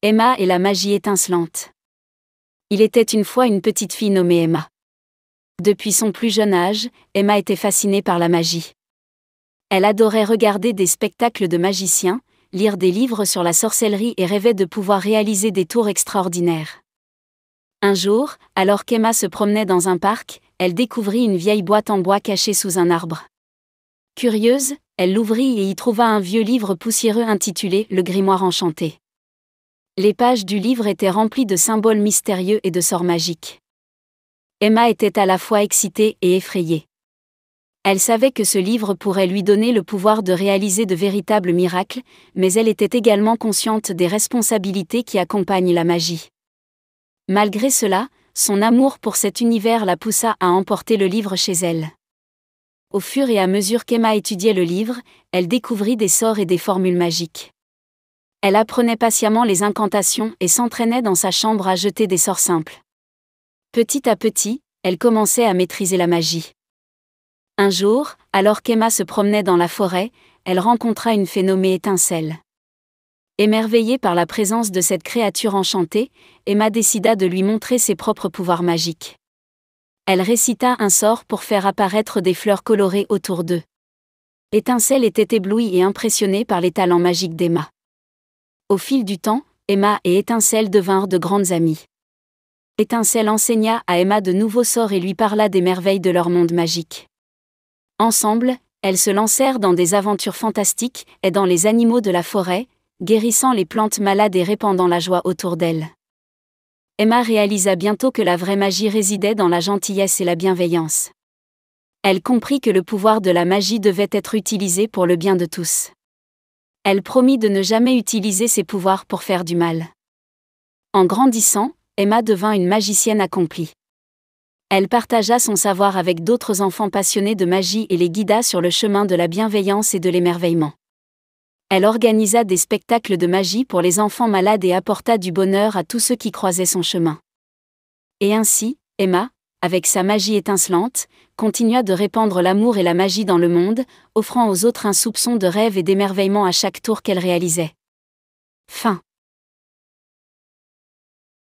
Emma et la magie étincelante. Il était une fois une petite fille nommée Emma. Depuis son plus jeune âge, Emma était fascinée par la magie. Elle adorait regarder des spectacles de magiciens, lire des livres sur la sorcellerie et rêvait de pouvoir réaliser des tours extraordinaires. Un jour, alors qu'Emma se promenait dans un parc, elle découvrit une vieille boîte en bois cachée sous un arbre. Curieuse, elle l'ouvrit et y trouva un vieux livre poussiéreux intitulé Le Grimoire enchanté les pages du livre étaient remplies de symboles mystérieux et de sorts magiques. Emma était à la fois excitée et effrayée. Elle savait que ce livre pourrait lui donner le pouvoir de réaliser de véritables miracles, mais elle était également consciente des responsabilités qui accompagnent la magie. Malgré cela, son amour pour cet univers la poussa à emporter le livre chez elle. Au fur et à mesure qu'Emma étudiait le livre, elle découvrit des sorts et des formules magiques. Elle apprenait patiemment les incantations et s'entraînait dans sa chambre à jeter des sorts simples. Petit à petit, elle commençait à maîtriser la magie. Un jour, alors qu'Emma se promenait dans la forêt, elle rencontra une fée nommée Étincelle. Émerveillée par la présence de cette créature enchantée, Emma décida de lui montrer ses propres pouvoirs magiques. Elle récita un sort pour faire apparaître des fleurs colorées autour d'eux. Étincelle était éblouie et impressionnée par les talents magiques d'Emma. Au fil du temps, Emma et Étincelle devinrent de grandes amies. Étincelle enseigna à Emma de nouveaux sorts et lui parla des merveilles de leur monde magique. Ensemble, elles se lancèrent dans des aventures fantastiques, aidant les animaux de la forêt, guérissant les plantes malades et répandant la joie autour d'elles. Emma réalisa bientôt que la vraie magie résidait dans la gentillesse et la bienveillance. Elle comprit que le pouvoir de la magie devait être utilisé pour le bien de tous elle promit de ne jamais utiliser ses pouvoirs pour faire du mal. En grandissant, Emma devint une magicienne accomplie. Elle partagea son savoir avec d'autres enfants passionnés de magie et les guida sur le chemin de la bienveillance et de l'émerveillement. Elle organisa des spectacles de magie pour les enfants malades et apporta du bonheur à tous ceux qui croisaient son chemin. Et ainsi, Emma, avec sa magie étincelante, continua de répandre l'amour et la magie dans le monde, offrant aux autres un soupçon de rêve et d'émerveillement à chaque tour qu'elle réalisait. Fin.